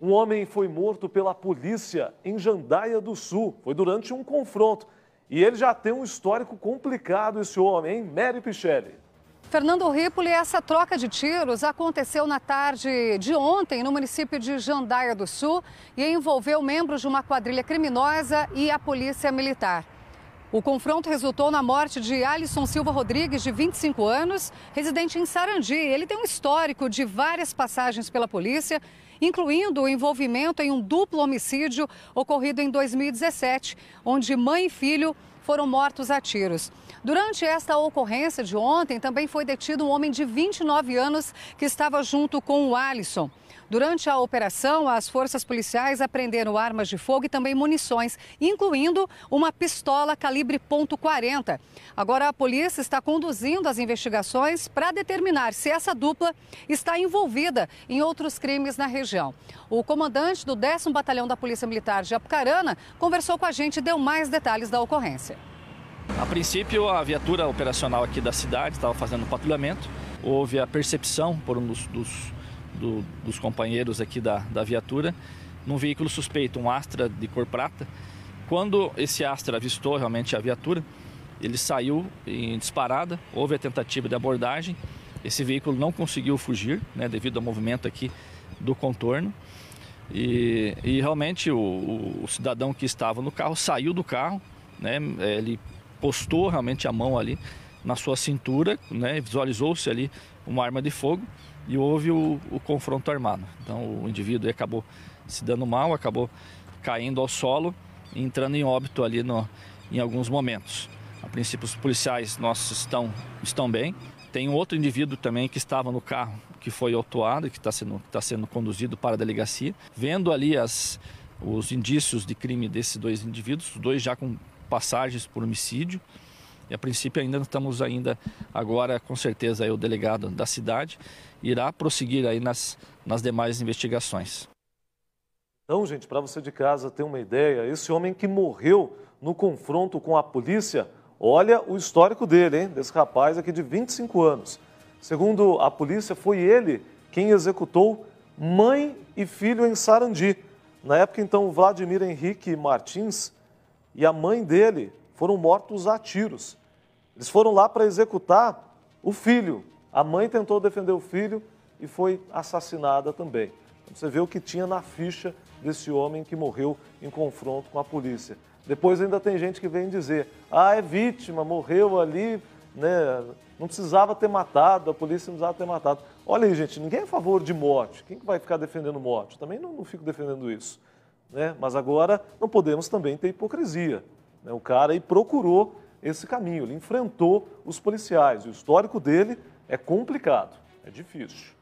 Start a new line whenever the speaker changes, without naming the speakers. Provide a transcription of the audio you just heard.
Um homem foi morto pela polícia em Jandaia do Sul. Foi durante um confronto. E ele já tem um histórico complicado, esse homem, hein? Mary Pichelli.
Fernando Ripoli, essa troca de tiros aconteceu na tarde de ontem no município de Jandaia do Sul e envolveu membros de uma quadrilha criminosa e a polícia militar. O confronto resultou na morte de Alisson Silva Rodrigues, de 25 anos, residente em Sarandi. Ele tem um histórico de várias passagens pela polícia, incluindo o envolvimento em um duplo homicídio ocorrido em 2017, onde mãe e filho foram mortos a tiros. Durante esta ocorrência de ontem, também foi detido um homem de 29 anos que estava junto com o Alisson. Durante a operação, as forças policiais apreenderam armas de fogo e também munições, incluindo uma pistola calibre .40. Agora a polícia está conduzindo as investigações para determinar se essa dupla está envolvida em outros crimes na região. O comandante do 10 Batalhão da Polícia Militar de Apucarana conversou com a gente e deu mais detalhes da ocorrência.
A princípio, a viatura operacional aqui da cidade estava fazendo o patrulhamento. Houve a percepção por um dos, dos, do, dos companheiros aqui da, da viatura num veículo suspeito, um Astra de cor prata. Quando esse Astra avistou realmente a viatura, ele saiu em disparada, houve a tentativa de abordagem. Esse veículo não conseguiu fugir, né, devido ao movimento aqui do contorno. E, e realmente o, o, o cidadão que estava no carro saiu do carro, né, ele postou realmente a mão ali na sua cintura, né? Visualizou-se ali uma arma de fogo e houve o, o, confronto armado. Então o indivíduo acabou se dando mal, acabou caindo ao solo e entrando em óbito ali no, em alguns momentos. A princípio os policiais nossos estão, estão bem. Tem um outro indivíduo também que estava no carro que foi autuado e que está sendo, tá sendo conduzido para a delegacia. Vendo ali as, os indícios de crime desses dois indivíduos, os dois já com passagens por homicídio. E a princípio ainda estamos ainda agora com certeza aí, o delegado da cidade irá prosseguir aí nas, nas demais investigações.
Então, gente, para você de casa ter uma ideia, esse homem que morreu no confronto com a polícia, olha o histórico dele, hein? Desse rapaz aqui de 25 anos. Segundo a polícia, foi ele quem executou mãe e filho em Sarandi. Na época, então, Vladimir Henrique Martins e a mãe dele foram mortos a tiros. Eles foram lá para executar o filho. A mãe tentou defender o filho e foi assassinada também. Você vê o que tinha na ficha desse homem que morreu em confronto com a polícia. Depois ainda tem gente que vem dizer: ah, é vítima, morreu ali, né? não precisava ter matado, a polícia não precisava ter matado. Olha aí, gente, ninguém é a favor de morte. Quem vai ficar defendendo morte? Também não, não fico defendendo isso. Né? Mas agora não podemos também ter hipocrisia. Né? O cara aí procurou esse caminho, ele enfrentou os policiais. O histórico dele é complicado, é difícil.